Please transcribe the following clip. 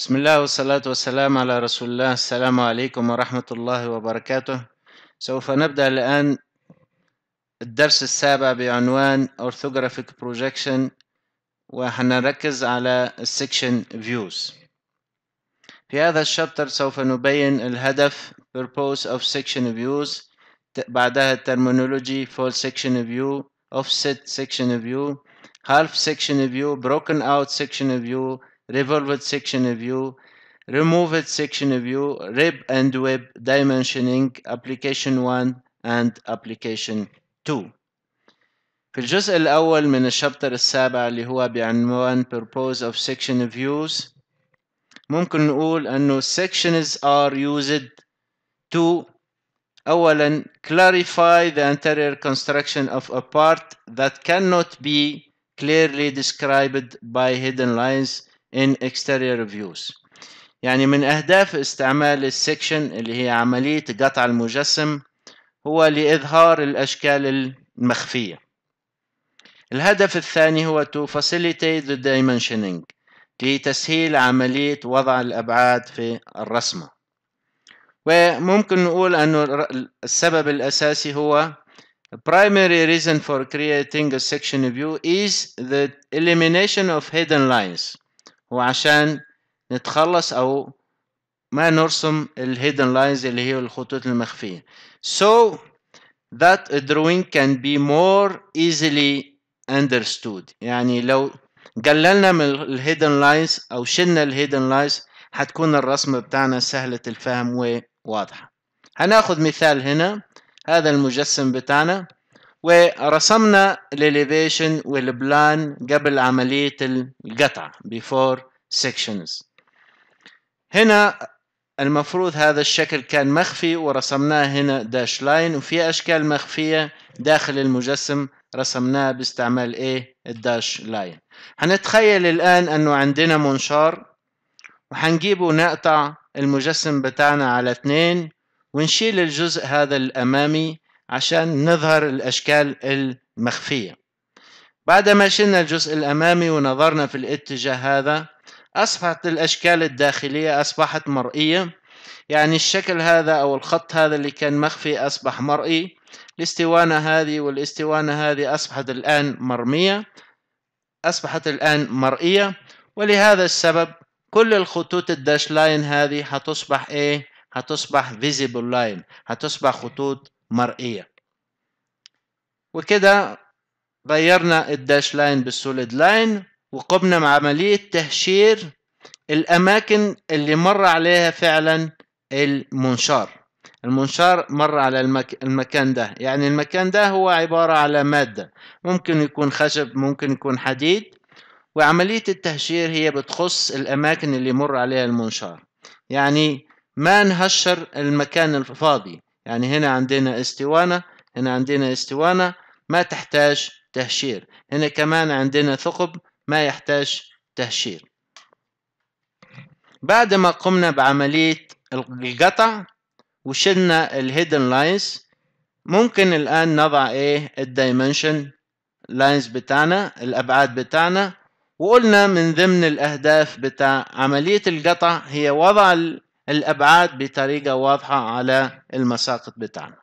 بسم الله والصلاة والسلام على رسول الله السلام عليكم ورحمة الله وبركاته سوف نبدأ الآن الدرس السابع بعنوان Orthographic Projection وحنركز على Section Views في هذا الشابتر سوف نبين الهدف Purpose of Section Views بعدها Terminology Full Section View Offset Section View Half Section View Broken Out Section View revolve section view, remove section view, rib and web dimensioning, application 1 and application 2. في الجزء الأول من الشابتر السابع اللي هو بعنوان Purpose of Section Views ممكن نقول أنه Sections are used to أولا clarify the anterior construction of a part that cannot be clearly described by hidden lines in exterior views يعني من أهداف استعمال السكشن اللي هي عملية قطع المجسم هو لإظهار الأشكال المخفية الهدف الثاني هو to facilitate the dimensioning لتسهيل عملية وضع الأبعاد في الرسمة وممكن نقول أن السبب الأساسي هو The primary reason for creating a section view is the elimination of hidden lines وعشان نتخلص او ما نرسم الهيدن لاينز اللي هي الخطوط المخفية so that a drawing can be more easily understood يعني لو قللنا من الهيدن لاينز او شلنا الهيدن لاينز هتكون الرسمة بتاعنا سهلة الفهم وواضحة هناخد مثال هنا هذا المجسم بتاعنا ورسمنا الاليفيشن والبلان قبل عملية القطع before sections هنا المفروض هذا الشكل كان مخفي ورسمناه هنا داش لاين وفي أشكال مخفية داخل المجسم رسمناها باستعمال ايه الداش لاين هنتخيل الآن أنه عندنا منشار وحنجيبه نقطع المجسم بتاعنا على اتنين ونشيل الجزء هذا الأمامي عشان نظهر الأشكال المخفية بعدما شلنا الجزء الأمامي ونظرنا في الاتجاه هذا أصبحت الأشكال الداخلية أصبحت مرئية يعني الشكل هذا أو الخط هذا اللي كان مخفي أصبح مرئي الاستوانة هذه والاستوانة هذه أصبحت الآن مرمية أصبحت الآن مرئية ولهذا السبب كل الخطوط الداش لاين هذه هتصبح إيه؟ هتصبح visible line هتصبح خطوط مرئية وكده غيرنا الداش لاين بالسوليد لاين وقمنا بعملية تهشير الأماكن اللي مر عليها فعلا المنشار المنشار مر على المك... المكان ده يعني المكان ده هو عبارة على مادة ممكن يكون خشب ممكن يكون حديد وعملية التهشير هي بتخص الأماكن اللي مر عليها المنشار يعني ما نهشر المكان الفاضي يعني هنا عندنا استوانة هنا عندنا استوانة ما تحتاج تهشير هنا كمان عندنا ثقب ما يحتاج تهشير بعد ما قمنا بعملية القطع وشلنا الهيدن لاينز ممكن الآن نضع إيه الدايمنشن لاينز بتاعنا الأبعاد بتاعنا وقلنا من ضمن الأهداف بتاع عملية القطع هي وضع الأبعاد بطريقة واضحة على المساقط بتاعنا